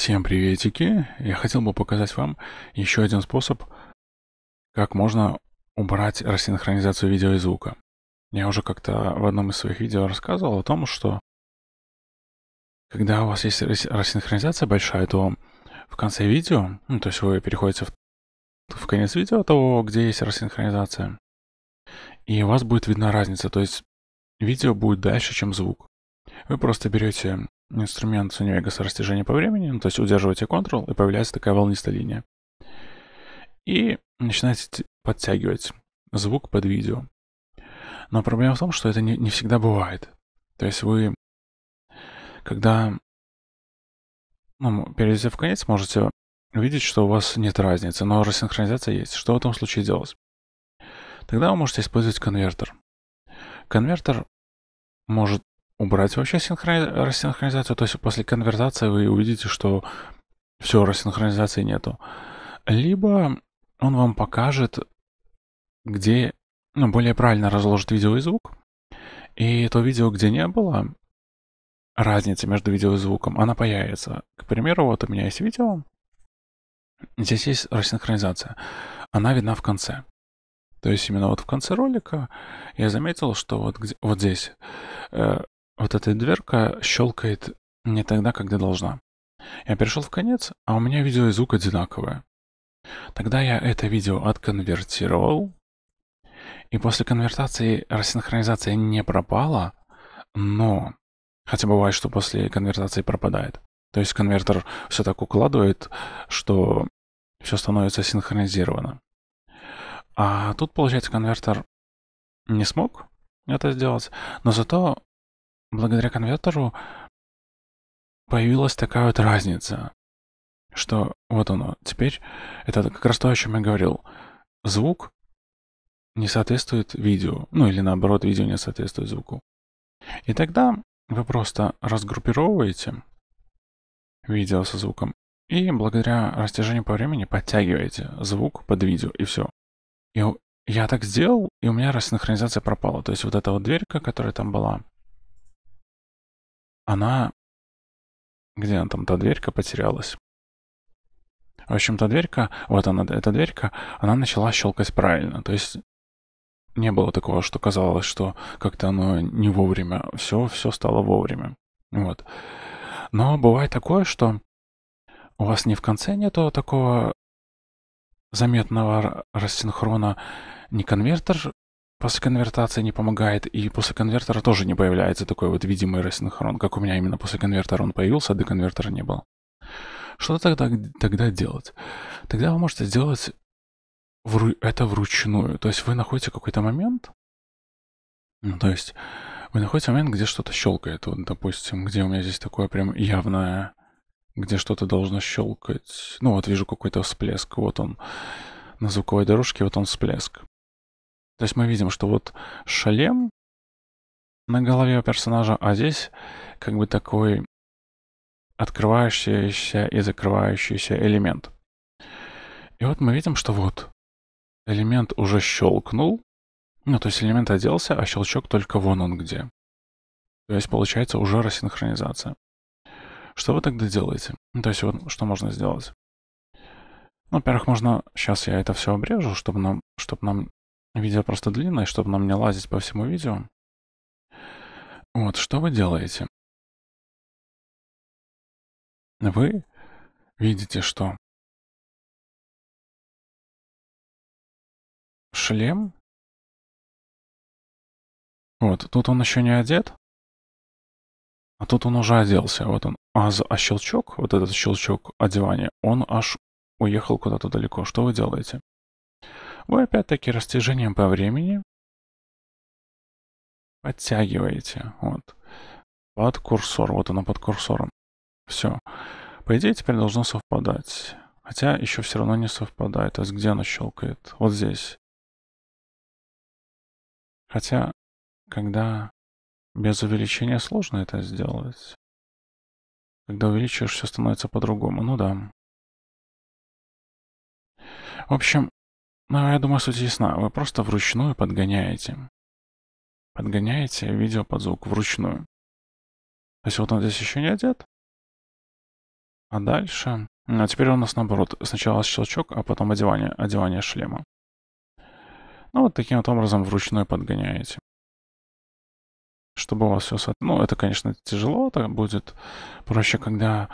Всем приветики! Я хотел бы показать вам еще один способ, как можно убрать рассинхронизацию видео и звука. Я уже как-то в одном из своих видео рассказывал о том, что когда у вас есть рассинхронизация большая, то в конце видео, ну, то есть вы переходите в, в конец видео того, где есть рассинхронизация, и у вас будет видна разница, то есть видео будет дальше, чем звук. Вы просто берете инструмент с навигатора растяжения по времени, ну, то есть удерживаете Ctrl, и появляется такая волнистая линия. И начинаете подтягивать звук под видео. Но проблема в том, что это не, не всегда бывает. То есть вы, когда ну, перейдете в конец, можете увидеть, что у вас нет разницы, но рассинхронизация есть. Что в этом случае делать? Тогда вы можете использовать конвертер. Конвертер может убрать вообще синхрони... рассинхронизацию, то есть после конвертации вы увидите, что все, рассинхронизации нету. Либо он вам покажет, где ну, более правильно разложит видео и звук. И то видео, где не было разницы между видео и звуком, она появится. К примеру, вот у меня есть видео. Здесь есть рассинхронизация. Она видна в конце. То есть именно вот в конце ролика я заметил, что вот, где, вот здесь э, вот эта дверка щелкает не тогда, когда должна. Я перешел в конец, а у меня видео и звук одинаковые. Тогда я это видео отконвертировал, и после конвертации рассинхронизация не пропала, но... Хотя бывает, что после конвертации пропадает. То есть конвертер все так укладывает, что все становится синхронизировано. А тут, получается, конвертер не смог это сделать, но зато благодаря конвертеру появилась такая вот разница, что вот оно, теперь это как раз то, о чем я говорил. Звук не соответствует видео, ну или наоборот, видео не соответствует звуку. И тогда вы просто разгруппировываете видео со звуком и благодаря растяжению по времени подтягиваете звук под видео и все. И я так сделал, и у меня рассинхронизация пропала. То есть вот эта вот дверька, которая там была, она... Где она там, та дверька потерялась? В общем, та дверька, вот она, эта дверька, она начала щелкать правильно. То есть не было такого, что казалось, что как-то оно не вовремя. Все, все стало вовремя. Вот. Но бывает такое, что у вас не в конце нету такого заметного рассинхрона, ни конвертер После конвертации не помогает, и после конвертера тоже не появляется такой вот видимый рассинхрон, как у меня именно после конвертера он появился, а до конвертера не было. Что тогда, тогда делать? Тогда вы можете сделать вру, это вручную. То есть вы находите какой-то момент, ну, то есть вы находите момент, где что-то щелкает. Вот, допустим, где у меня здесь такое прям явное, где что-то должно щелкать. Ну, вот вижу какой-то всплеск, вот он на звуковой дорожке, вот он всплеск. То есть мы видим, что вот шлем на голове у персонажа, а здесь как бы такой открывающийся и закрывающийся элемент. И вот мы видим, что вот элемент уже щелкнул, ну то есть элемент оделся, а щелчок только вон он где. То есть получается уже рассинхронизация. Что вы тогда делаете? Ну, то есть вот что можно сделать? Ну, во-первых, можно... Сейчас я это все обрежу, чтобы нам, чтобы нам Видео просто длинное, чтобы нам не лазить по всему видео. Вот, что вы делаете? Вы видите, что шлем. Вот, тут он еще не одет. А тут он уже оделся. Вот он. А, за, а щелчок, вот этот щелчок одевания, он аж уехал куда-то далеко. Что вы делаете? Вы опять-таки растяжением по времени подтягиваете. Вот. Под курсор. Вот оно под курсором. Все. По идее, теперь должно совпадать. Хотя еще все равно не совпадает. То а есть где оно щелкает? Вот здесь. Хотя, когда без увеличения сложно это сделать. Когда увеличиваешь, все становится по-другому. Ну да. В общем, ну, я думаю, суть ясна. Вы просто вручную подгоняете. Подгоняете видео под звук вручную. То есть вот он здесь еще не одет. А дальше... Ну, а теперь у нас наоборот. Сначала щелчок, а потом одевание, одевание шлема. Ну вот таким вот образом вручную подгоняете. Чтобы у вас все... Со... Ну, это, конечно, тяжело. Это будет проще, когда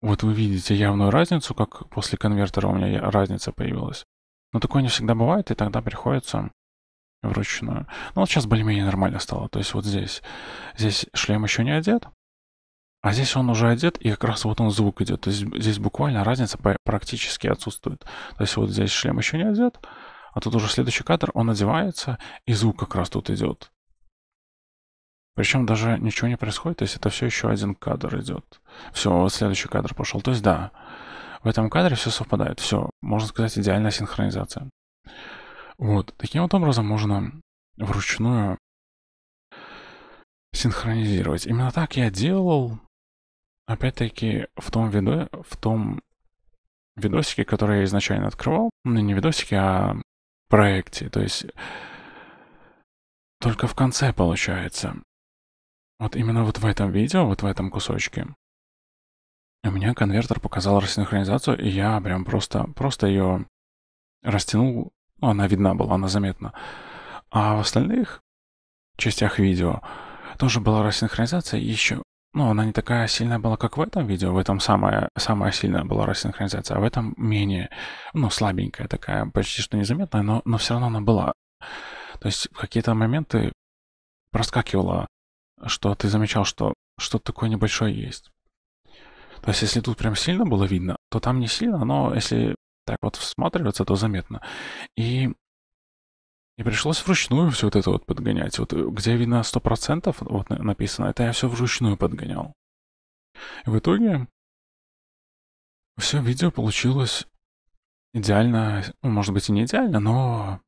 вот вы видите явную разницу, как после конвертера у меня разница появилась. Но такое не всегда бывает, и тогда приходится вручную. Но ну, вот сейчас более-менее нормально стало. То есть вот здесь, здесь шлем еще не одет, а здесь он уже одет, и как раз вот он звук идет. То есть здесь буквально разница практически отсутствует. То есть вот здесь шлем еще не одет, а тут уже следующий кадр, он одевается, и звук как раз тут идет. Причем даже ничего не происходит, то есть это все еще один кадр идет. Все, вот следующий кадр пошел. То есть да, в этом кадре все совпадает, все, можно сказать, идеальная синхронизация. Вот, таким вот образом можно вручную синхронизировать. Именно так я делал, опять-таки, в том видо в том видосике, который я изначально открывал, ну не видосике, а проекте, то есть только в конце получается. Вот именно вот в этом видео, вот в этом кусочке, мне конвертер показал рассинхронизацию, и я прям просто, просто ее растянул. Ну, она видна была, она заметна. А в остальных частях видео тоже была рассинхронизация, еще ну, она не такая сильная была, как в этом видео. В этом самая, самая сильная была рассинхронизация, а в этом менее, ну, слабенькая такая, почти что незаметная, но, но все равно она была. То есть в какие-то моменты проскакивала, что ты замечал, что что-то такое небольшое есть. То есть, если тут прям сильно было видно, то там не сильно, но если так вот всматриваться, то заметно. И, и пришлось вручную все вот это вот подгонять. Вот э, где видно 100% вот написано, это я все вручную подгонял. И в итоге все видео получилось идеально, ну, может быть и не идеально, но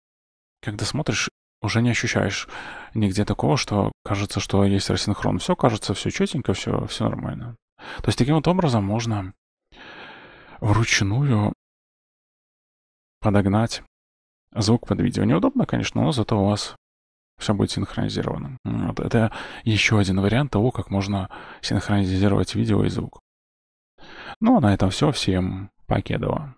когда смотришь, уже не ощущаешь нигде такого, что кажется, что есть рассинхрон. Все кажется, все четенько, все, все нормально. То есть таким вот образом можно вручную подогнать звук под видео. Неудобно, конечно, но зато у вас все будет синхронизировано. Вот это еще один вариант того, как можно синхронизировать видео и звук. Ну а на этом все. Всем покедово.